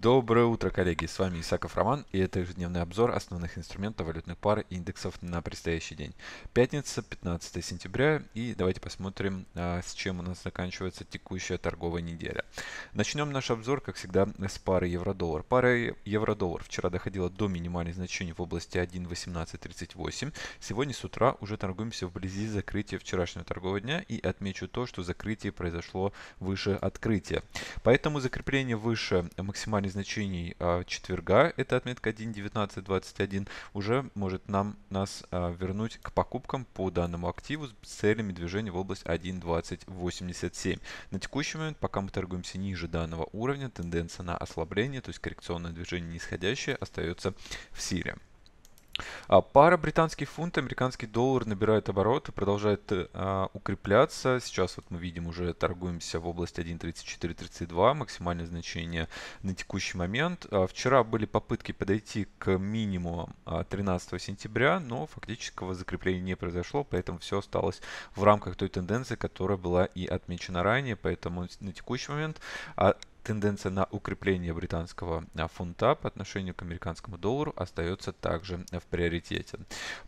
Доброе утро, коллеги! С вами Исаков Роман и это ежедневный обзор основных инструментов валютных пар и индексов на предстоящий день. Пятница, 15 сентября и давайте посмотрим, а, с чем у нас заканчивается текущая торговая неделя. Начнем наш обзор, как всегда, с пары евро-доллар. Пара евро-доллар вчера доходила до минимальных значений в области 1.1838. Сегодня с утра уже торгуемся вблизи закрытия вчерашнего торгового дня и отмечу то, что закрытие произошло выше открытия. Поэтому закрепление выше максимальной значений а, четверга, это отметка 1, 19, 21, уже может нам нас а, вернуть к покупкам по данному активу с целями движения в область 1.2087. На текущий момент, пока мы торгуемся ниже данного уровня, тенденция на ослабление, то есть коррекционное движение нисходящее, остается в силе. А пара британский фунт, американский доллар набирает обороты, продолжает э, а, укрепляться. Сейчас вот мы видим уже торгуемся в области 1.3432, максимальное значение на текущий момент. А, вчера были попытки подойти к минимумам 13 а, сентября, но фактического закрепления не произошло, поэтому все осталось в рамках той тенденции, которая была и отмечена ранее. Поэтому на текущий момент а, Тенденция на укрепление британского а, фунта по отношению к американскому доллару остается также а, в приоритете.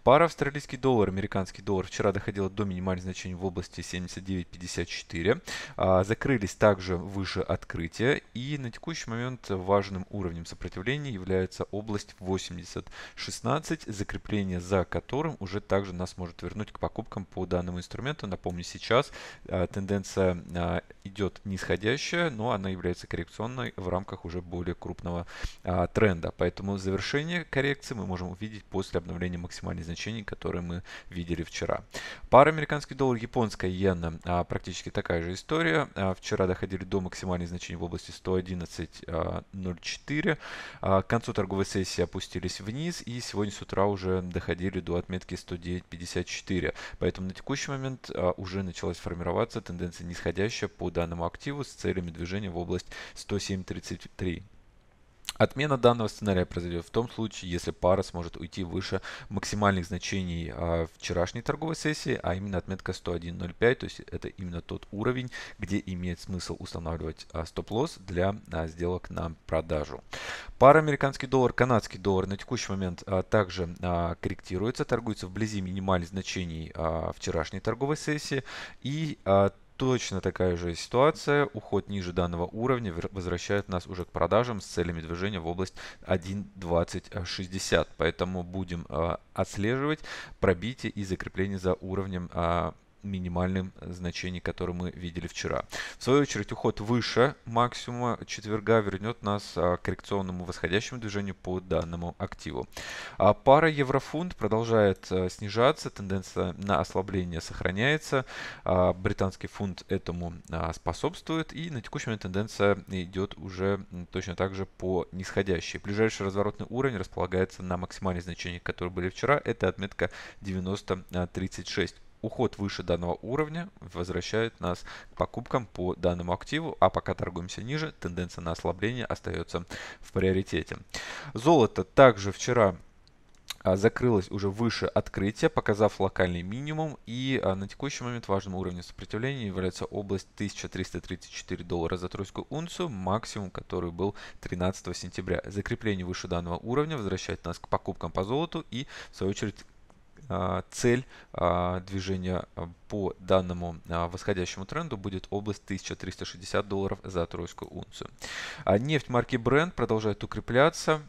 Пара австралийский доллар, американский доллар вчера доходила до минимальных значений в области 79.54. А, закрылись также выше открытия. И на текущий момент важным уровнем сопротивления является область 80.16, закрепление за которым уже также нас может вернуть к покупкам по данному инструменту. Напомню, сейчас тенденция идет нисходящая, но она является коррекции коррекционной в рамках уже более крупного а, тренда. Поэтому завершение коррекции мы можем увидеть после обновления максимальных значений, которые мы видели вчера. Пара американский доллар, японская иена, а, практически такая же история. А, вчера доходили до максимальных значений в области 111.04. А, а, к концу торговой сессии опустились вниз и сегодня с утра уже доходили до отметки 109.54. Поэтому на текущий момент а, уже началась формироваться тенденция нисходящая по данному активу с целями движения в область 107.33. Отмена данного сценария произойдет в том случае, если пара сможет уйти выше максимальных значений а, вчерашней торговой сессии, а именно отметка 101.05, то есть это именно тот уровень, где имеет смысл устанавливать а, стоп-лосс для а, сделок на продажу. Пара американский доллар, канадский доллар на текущий момент также корректируется, торгуется вблизи минимальных значений вчерашней торговой сессии и Точно такая же ситуация. Уход ниже данного уровня возвращает нас уже к продажам с целями движения в область 1.2060. Поэтому будем а, отслеживать пробитие и закрепление за уровнем а, минимальным э, значений, которое мы видели вчера. В свою очередь, уход выше максимума четверга вернет нас а, к коррекционному восходящему движению по данному активу. А пара еврофунт продолжает э, снижаться, тенденция на ослабление сохраняется. А, британский фунт этому способствует и на текущий тенденция идет уже точно так же по нисходящей. Ближайший разворотный уровень располагается на максимальных значениях, которые были вчера. Это отметка 9036. Уход выше данного уровня возвращает нас к покупкам по данному активу, а пока торгуемся ниже, тенденция на ослабление остается в приоритете. Золото также вчера а, закрылось уже выше открытия, показав локальный минимум. И а, на текущий момент важным уровнем сопротивления является область 1334 доллара за тройскую унцию, максимум который был 13 сентября. Закрепление выше данного уровня возвращает нас к покупкам по золоту и, в свою очередь, а, цель а, движения а, по данному восходящему тренду будет область 1360 долларов за тройскую унцию. Нефть марки Brent продолжает укрепляться.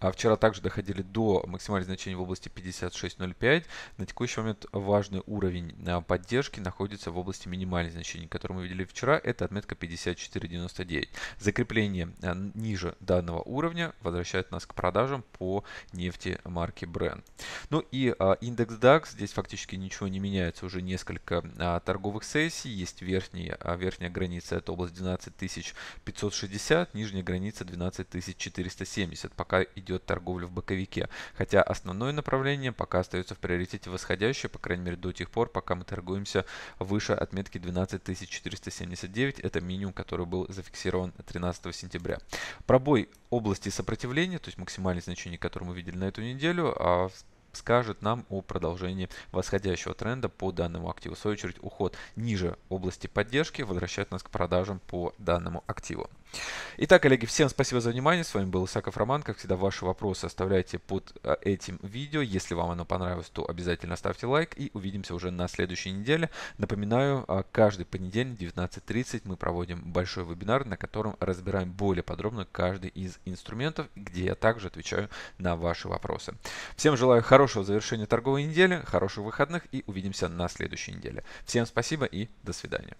А вчера также доходили до максимальных значений в области 56.05. На текущий момент важный уровень а, поддержки находится в области минимальных значений, которые мы видели вчера. Это отметка 54.99. Закрепление а, ниже данного уровня возвращает нас к продажам по нефти марки Brent. Ну и а, индекс DAX. Здесь фактически ничего не меняется. Уже несколько торговых сессий. Есть верхняя, верхняя граница. Это область 12 560. Нижняя граница 12 470. Пока идет идет торговля в боковике, хотя основное направление пока остается в приоритете восходящее, по крайней мере до тех пор, пока мы торгуемся выше отметки 12479, это минимум, который был зафиксирован 13 сентября. Пробой области сопротивления, то есть максимальное значение, которое мы видели на эту неделю, а, скажет нам о продолжении восходящего тренда по данному активу. В свою очередь, уход ниже области поддержки возвращает нас к продажам по данному активу. Итак, коллеги, всем спасибо за внимание. С вами был Исаков Роман. Как всегда, ваши вопросы оставляйте под э, этим видео. Если вам оно понравилось, то обязательно ставьте лайк. И увидимся уже на следующей неделе. Напоминаю, а, каждый понедельник в 19.30 мы проводим большой вебинар, на котором разбираем более подробно каждый из инструментов, где я также отвечаю на ваши вопросы. Всем желаю хорошего завершения торговой недели, хороших выходных и увидимся на следующей неделе. Всем спасибо и до свидания.